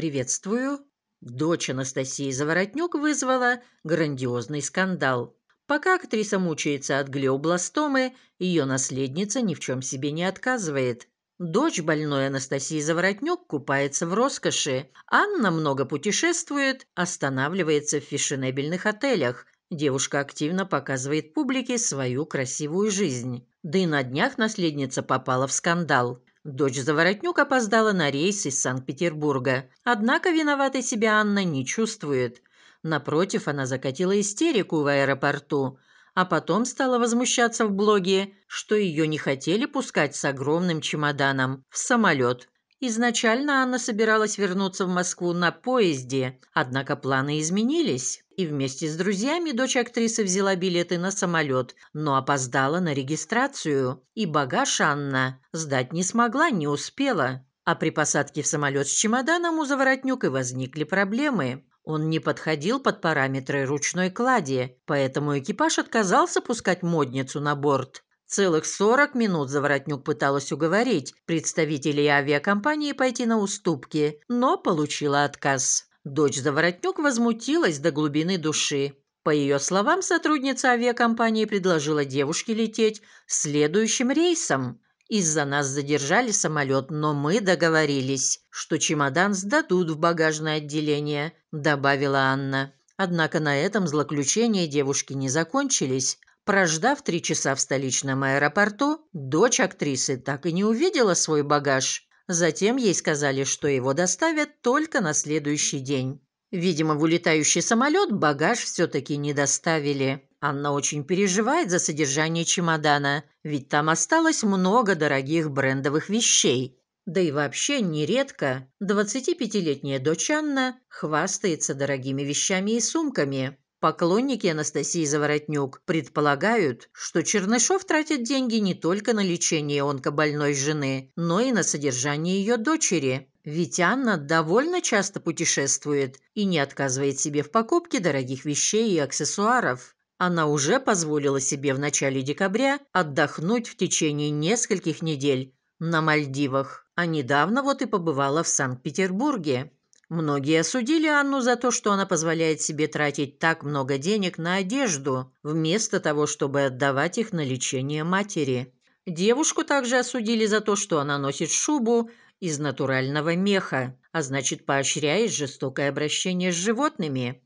«Приветствую». Дочь Анастасии Заворотнюк вызвала грандиозный скандал. Пока актриса мучается от глиобластомы, ее наследница ни в чем себе не отказывает. Дочь больной Анастасии Заворотнюк купается в роскоши. Анна много путешествует, останавливается в фешенебельных отелях. Девушка активно показывает публике свою красивую жизнь. Да и на днях наследница попала в скандал. Дочь Заворотнюк опоздала на рейс из Санкт-Петербурга. Однако виноватой себя Анна не чувствует. Напротив, она закатила истерику в аэропорту, а потом стала возмущаться в блоге, что ее не хотели пускать с огромным чемоданом в самолет. Изначально Анна собиралась вернуться в Москву на поезде, однако планы изменились и вместе с друзьями дочь актрисы взяла билеты на самолет, но опоздала на регистрацию, и багаж Анна сдать не смогла, не успела. А при посадке в самолет с чемоданом у Заворотнюк и возникли проблемы. Он не подходил под параметры ручной клади, поэтому экипаж отказался пускать модницу на борт. Целых 40 минут Заворотнюк пыталась уговорить представителей авиакомпании пойти на уступки, но получила отказ. Дочь Заворотнюк возмутилась до глубины души. По ее словам, сотрудница авиакомпании предложила девушке лететь следующим рейсом. Из-за нас задержали самолет, но мы договорились, что чемодан сдадут в багажное отделение», – добавила Анна. Однако на этом злоключения девушки не закончились. Прождав три часа в столичном аэропорту, дочь актрисы так и не увидела свой багаж. Затем ей сказали, что его доставят только на следующий день. Видимо, в улетающий самолет багаж все-таки не доставили. Анна очень переживает за содержание чемодана, ведь там осталось много дорогих брендовых вещей. Да и вообще нередко 25-летняя дочь Анна хвастается дорогими вещами и сумками. Поклонники Анастасии Заворотнюк предполагают, что Чернышов тратит деньги не только на лечение онкобольной жены, но и на содержание ее дочери. Ведь Анна довольно часто путешествует и не отказывает себе в покупке дорогих вещей и аксессуаров. Она уже позволила себе в начале декабря отдохнуть в течение нескольких недель на Мальдивах, а недавно вот и побывала в Санкт-Петербурге. Многие осудили Анну за то, что она позволяет себе тратить так много денег на одежду, вместо того, чтобы отдавать их на лечение матери. Девушку также осудили за то, что она носит шубу из натурального меха, а значит поощряет жестокое обращение с животными.